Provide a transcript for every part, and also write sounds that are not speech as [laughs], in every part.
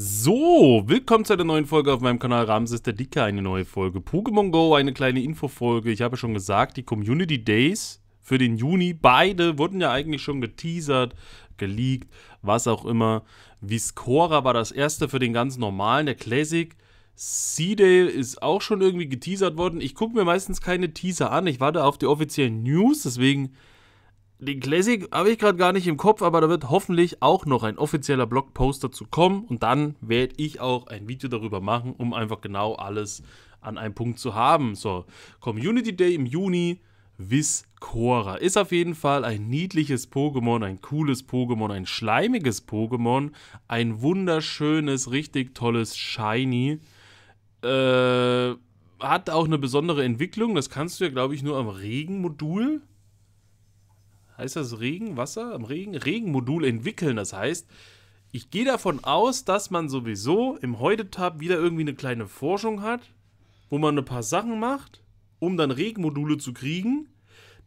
So, willkommen zu einer neuen Folge auf meinem Kanal Ramses der Dicke, eine neue Folge. Pokémon Go, eine kleine Infofolge. Ich habe schon gesagt, die Community Days für den Juni, beide wurden ja eigentlich schon geteasert, geleakt, was auch immer. Viscora war das erste für den ganz normalen, der Classic. C-Day ist auch schon irgendwie geteasert worden. Ich gucke mir meistens keine Teaser an. Ich warte auf die offiziellen News, deswegen den Classic habe ich gerade gar nicht im Kopf, aber da wird hoffentlich auch noch ein offizieller Blogpost dazu kommen und dann werde ich auch ein Video darüber machen, um einfach genau alles an einem Punkt zu haben. So, Community Day im Juni, Viscora. Ist auf jeden Fall ein niedliches Pokémon, ein cooles Pokémon, ein schleimiges Pokémon, ein wunderschönes, richtig tolles Shiny. Äh, hat auch eine besondere Entwicklung, das kannst du ja, glaube ich, nur am Regenmodul heißt das Regenwasser? Im Regen? Regenmodul entwickeln. Das heißt, ich gehe davon aus, dass man sowieso im Heute-Tab wieder irgendwie eine kleine Forschung hat, wo man ein paar Sachen macht, um dann Regenmodule zu kriegen,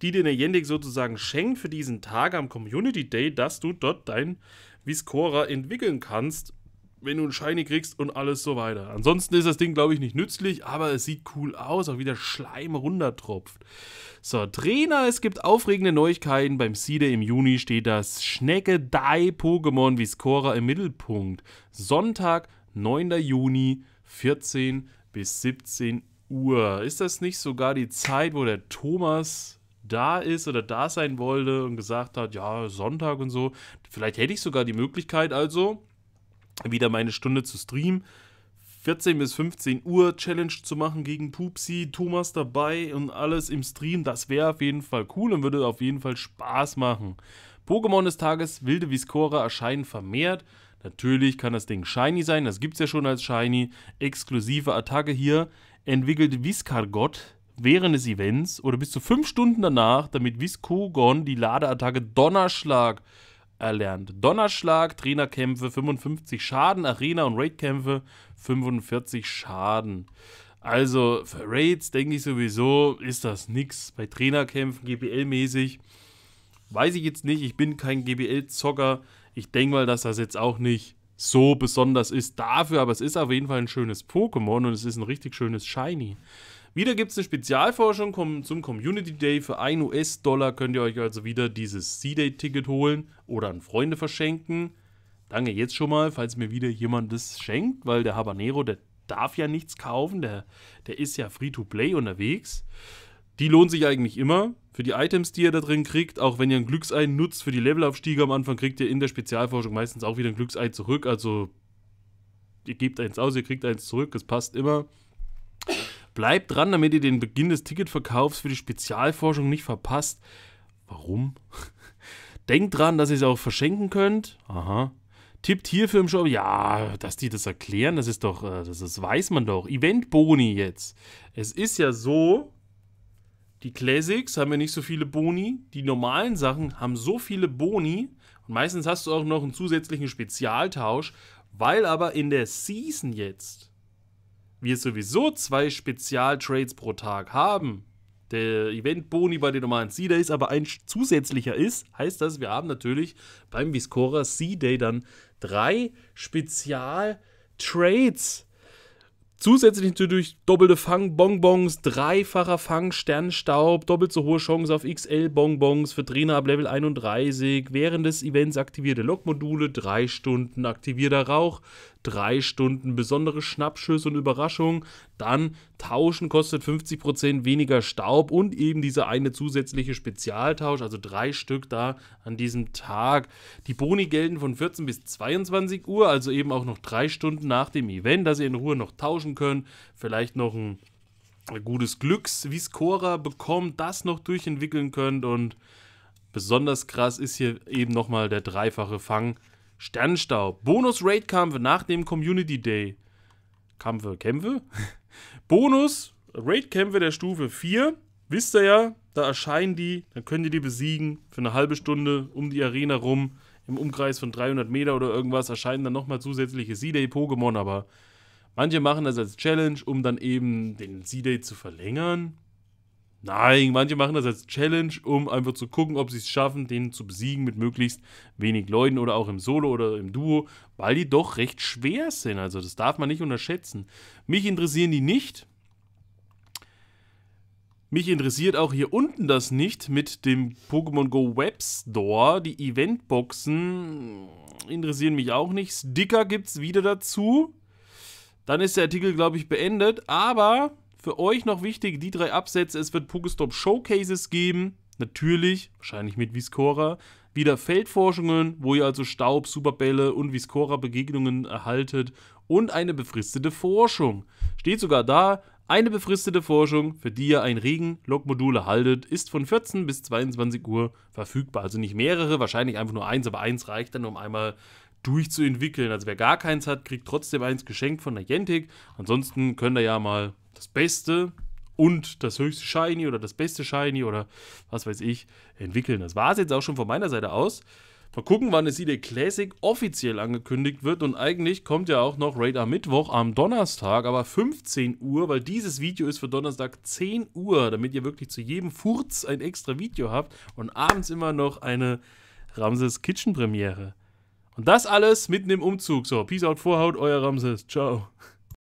die dir der Yendik sozusagen schenkt für diesen Tag am Community Day, dass du dort dein Viscora entwickeln kannst wenn du ein Shiny kriegst und alles so weiter. Ansonsten ist das Ding, glaube ich, nicht nützlich, aber es sieht cool aus, auch wie der Schleim runtertropft. So, Trainer, es gibt aufregende Neuigkeiten. Beim Seeder im Juni steht das Schnecke Dai Pokémon Viscora im Mittelpunkt. Sonntag, 9. Juni, 14 bis 17 Uhr. Ist das nicht sogar die Zeit, wo der Thomas da ist oder da sein wollte und gesagt hat, ja, Sonntag und so. Vielleicht hätte ich sogar die Möglichkeit, also wieder meine Stunde zu streamen. 14 bis 15 Uhr Challenge zu machen gegen Pupsi, Thomas dabei und alles im Stream, das wäre auf jeden Fall cool und würde auf jeden Fall Spaß machen. Pokémon des Tages, wilde Viscora erscheinen vermehrt. Natürlich kann das Ding shiny sein, das gibt es ja schon als shiny. Exklusive Attacke hier, entwickelt Viscargot während des Events oder bis zu 5 Stunden danach, damit Viscogon die Ladeattacke Donnerschlag erlernt. Donnerschlag, Trainerkämpfe 55 Schaden, Arena- und Raidkämpfe 45 Schaden. Also für Raids denke ich sowieso, ist das nichts. Bei Trainerkämpfen, GBL-mäßig, weiß ich jetzt nicht. Ich bin kein GBL-Zocker. Ich denke mal, dass das jetzt auch nicht so besonders ist dafür, aber es ist auf jeden Fall ein schönes Pokémon und es ist ein richtig schönes Shiny. Wieder gibt es eine Spezialforschung zum Community Day. Für 1 US-Dollar könnt ihr euch also wieder dieses c date ticket holen oder an Freunde verschenken. Danke jetzt schon mal, falls mir wieder jemand das schenkt, weil der Habanero, der darf ja nichts kaufen, der, der ist ja Free-to-Play unterwegs. Die lohnt sich eigentlich immer. Für die Items, die ihr da drin kriegt, auch wenn ihr ein Glücksei nutzt, für die Levelaufstiege am Anfang kriegt ihr in der Spezialforschung meistens auch wieder ein Glücksei zurück. Also ihr gebt eins aus, ihr kriegt eins zurück, es passt immer. Bleibt dran, damit ihr den Beginn des Ticketverkaufs für die Spezialforschung nicht verpasst. Warum? [laughs] Denkt dran, dass ihr es auch verschenken könnt. Aha. Tippt hierfür im Shop. Ja, dass die das erklären, das ist doch, äh, das, das weiß man doch. Event-Boni jetzt. Es ist ja so, die Classics haben ja nicht so viele Boni. Die normalen Sachen haben so viele Boni. Und meistens hast du auch noch einen zusätzlichen Spezialtausch. Weil aber in der Season jetzt wir sowieso zwei Spezialtrades pro Tag haben, der Event-Boni bei den normalen C-Days aber ein zusätzlicher ist, heißt das, wir haben natürlich beim Viscora C-Day dann drei Spezial-Trades. Zusätzlich natürlich doppelte Fang-Bonbons, dreifacher Fang-Sternstaub, doppelt so hohe Chance auf XL-Bonbons für Trainer ab Level 31, während des Events aktivierte Lokmodule, drei Stunden aktivierter Rauch, drei Stunden besondere Schnappschüsse und Überraschungen. Dann Tauschen kostet 50% weniger Staub und eben dieser eine zusätzliche Spezialtausch, also drei Stück da an diesem Tag. Die Boni gelten von 14 bis 22 Uhr, also eben auch noch drei Stunden nach dem Event, dass ihr in Ruhe noch tauschen könnt. Vielleicht noch ein gutes Glücks, wie Scorer bekommt, das noch durchentwickeln könnt und besonders krass ist hier eben nochmal der dreifache Fang Sternenstaub. Bonus-Raid-Kampfe nach dem Community Day. Kampfe, Kämpfe? [laughs] Bonus-Raid-Kämpfe der Stufe 4. Wisst ihr ja, da erscheinen die, dann könnt ihr die besiegen für eine halbe Stunde um die Arena rum. Im Umkreis von 300 Meter oder irgendwas erscheinen dann nochmal zusätzliche C-Day-Pokémon, aber manche machen das als Challenge, um dann eben den C-Day zu verlängern. Nein, manche machen das als Challenge, um einfach zu gucken, ob sie es schaffen, den zu besiegen mit möglichst wenig Leuten oder auch im Solo oder im Duo, weil die doch recht schwer sind. Also das darf man nicht unterschätzen. Mich interessieren die nicht. Mich interessiert auch hier unten das nicht mit dem Pokémon Go Web Store. Die Eventboxen interessieren mich auch nicht. Sticker gibt es wieder dazu. Dann ist der Artikel, glaube ich, beendet. Aber für euch noch wichtig, die drei Absätze. Es wird Pokestop Showcases geben. Natürlich, wahrscheinlich mit Viscora. Wieder Feldforschungen, wo ihr also Staub, Superbälle und Viscora-Begegnungen erhaltet. Und eine befristete Forschung. Steht sogar da, eine befristete Forschung, für die ihr ein Regen-Log-Modul erhaltet, ist von 14 bis 22 Uhr verfügbar. Also nicht mehrere, wahrscheinlich einfach nur eins, aber eins reicht dann, um einmal durchzuentwickeln. Also wer gar keins hat, kriegt trotzdem eins geschenkt von der Jentik. Ansonsten könnt ihr ja mal das Beste und das höchste Shiny oder das beste Shiny oder was weiß ich entwickeln. Das war es jetzt auch schon von meiner Seite aus. Mal gucken, wann es CD Classic offiziell angekündigt wird. Und eigentlich kommt ja auch noch Raid am Mittwoch, am Donnerstag, aber 15 Uhr, weil dieses Video ist für Donnerstag 10 Uhr, damit ihr wirklich zu jedem Furz ein extra Video habt und abends immer noch eine Ramses Kitchen Premiere. Und das alles mitten im Umzug. So, Peace out, Vorhaut, euer Ramses. Ciao.